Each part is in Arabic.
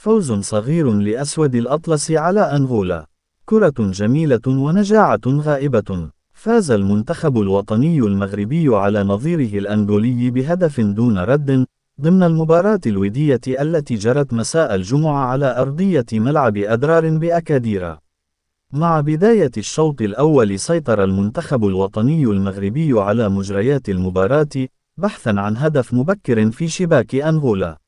فوز صغير لأسود الأطلس على أنغولا كرة جميلة ونجاعة غائبة فاز المنتخب الوطني المغربي على نظيره الأنغولي بهدف دون رد ضمن المباراة الودية التي جرت مساء الجمعة على أرضية ملعب أدرار بأكاديرا مع بداية الشوط الأول سيطر المنتخب الوطني المغربي على مجريات المباراة بحثا عن هدف مبكر في شباك أنغولا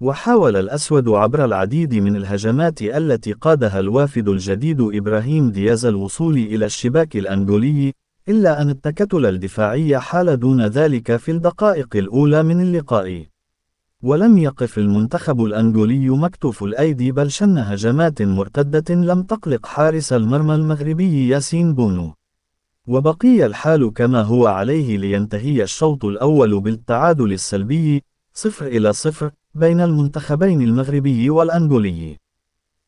وحاول الأسود عبر العديد من الهجمات التي قادها الوافد الجديد إبراهيم دياز الوصول إلى الشباك الأنجولي إلا أن التكتل الدفاعي حال دون ذلك في الدقائق الأولى من اللقاء ولم يقف المنتخب الأنجولي مكتوف الأيدي بل شن هجمات مرتدة لم تقلق حارس المرمى المغربي ياسين بونو وبقي الحال كما هو عليه لينتهي الشوط الأول بالتعادل السلبي صفر إلى صفر، بين المنتخبين المغربي والأنغولي.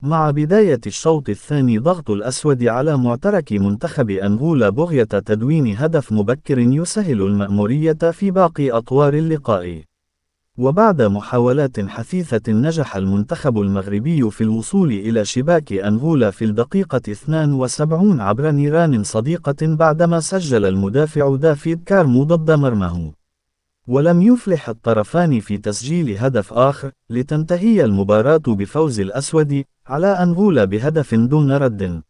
مع بداية الشوط الثاني ضغط الأسود على معترك منتخب أنغولا بغية تدوين هدف مبكر يسهل المأمورية في باقي أطوار اللقاء. وبعد محاولات حثيثة نجح المنتخب المغربي في الوصول إلى شباك أنغولا في الدقيقة 72 عبر نيران صديقة بعدما سجل المدافع دافيد كارمو ضد مرمه. ولم يفلح الطرفان في تسجيل هدف آخر لتنتهي المباراة بفوز الأسود على أنغولا بهدف دون رد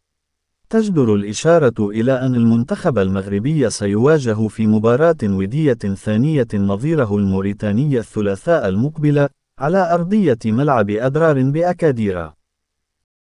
تجدر الإشارة إلى أن المنتخب المغربي سيواجه في مباراة ودية ثانية نظيره الموريتاني الثلاثاء المقبل على أرضية ملعب أدرار بأكاديرا